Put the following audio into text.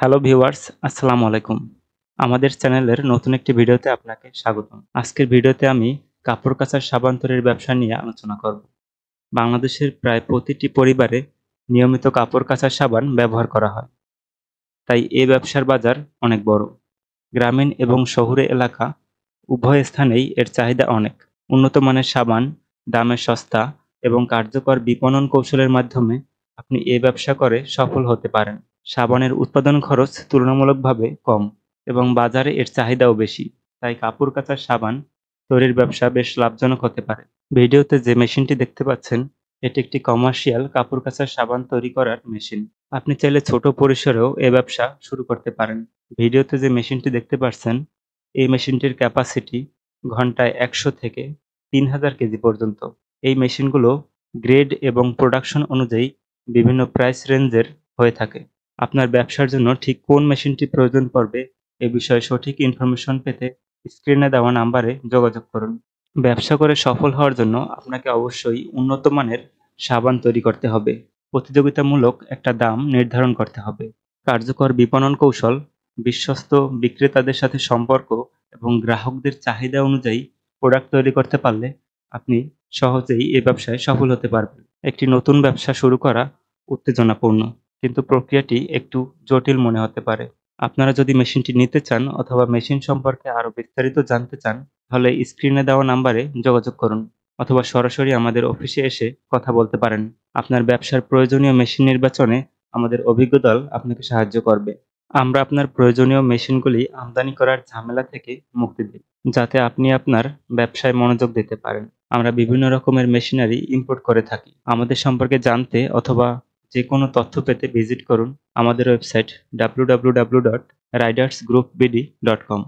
hello viewers আসসালামু আলাইকুম আমাদের চ্যানেলের নতুন একটি ভিডিওতে আপনাকে স্বাগতম আজকের ভিডিওতে আমি কাপড় কাচার সাবান ব্যবসা নিয়ে আলোচনা করব বাংলাদেশের প্রায় প্রতিটি পরিবারে নিয়মিত কাপড় কাচার সাবান ব্যবহার করা হয় তাই এ ব্যবসার বাজার অনেক বড় গ্রামীণ এবং শহুরে এলাকা উভয় স্থানেই এর চাহিদা অনেক উন্নত মানের সাবান দামে সস্তা এবং কার্যকর বিপণন কৌশলের মাধ্যমে আপনি এ ব্যবসা করে সফল হতে পারেন সাবানের উৎপাদন খরচ তুলনামূলকভাবে কম এবং বাজারে এর চাহিদাও বেশি তাই কাপড় কাচার সাবান তৈরির ব্যবসা বেশ লাভজনক হতে পারে ভিডিওতে যে মেশিনটি দেখতে পাচ্ছেন এটি একটি কমার্শিয়াল কাপড় কাচার সাবান তৈরি করার মেশিন আপনি চাইলে ছোট পরিসরেও এ ব্যবসা শুরু করতে পারেন ভিডিওতে যে মেশিনটি দেখতে পাচ্ছেন এই মেশিনটির ক্যাপাসিটি ঘন্টায় একশো থেকে তিন হাজার কেজি পর্যন্ত এই মেশিনগুলো গ্রেড এবং প্রোডাকশন অনুযায়ী বিভিন্ন প্রাইস রেঞ্জের হয়ে থাকে আপনার ব্যবসার জন্য ঠিক কোন মেশিনটি প্রয়োজন পড়বে এ বিষয়ে সঠিক ইনফরমেশন পেতে স্ক্রিনে দেওয়া নাম্বারে যোগাযোগ করুন ব্যবসা করে সফল হওয়ার জন্য আপনাকে অবশ্যই উন্নত মানের সাবান তৈরি করতে হবে প্রতিযোগিতামূলক একটা দাম নির্ধারণ করতে হবে কার্যকর বিপণন কৌশল বিশ্বস্ত বিক্রেতাদের সাথে সম্পর্ক এবং গ্রাহকদের চাহিদা অনুযায়ী প্রোডাক্ট তৈরি করতে পারলে আপনি সহজেই এ ব্যবসায় সফল হতে পারবেন একটি নতুন ব্যবসা শুরু করা উত্তেজনাপূর্ণ কিন্তু প্রক্রিয়াটি একটু জটিল মনে হতে পারে আপনারা যদি মেশিনটি নিতে চান অথবা মেশিন সম্পর্কে আরও বিস্তারিত জানতে চান তাহলে স্ক্রিনে দেওয়া নাম্বারে যোগাযোগ করুন অথবা সরাসরি আমাদের অফিসে এসে কথা বলতে পারেন আপনার ব্যবসার প্রয়োজনীয় মেশিন নির্বাচনে আমাদের অভিজ্ঞ দল আপনাকে সাহায্য করবে আমরা আপনার প্রয়োজনীয় মেশিনগুলি আমদানি করার ঝামেলা থেকে মুক্তি দিই যাতে আপনি আপনার ব্যবসায় মনোযোগ দিতে পারেন আমরা বিভিন্ন রকমের মেশিনারি ইম্পোর্ট করে থাকি আমাদের সম্পর্কে জানতে অথবা যে কোনো তথ্য পেতে ভিজিট করুন আমাদের website W W W dot riders group BD dot কম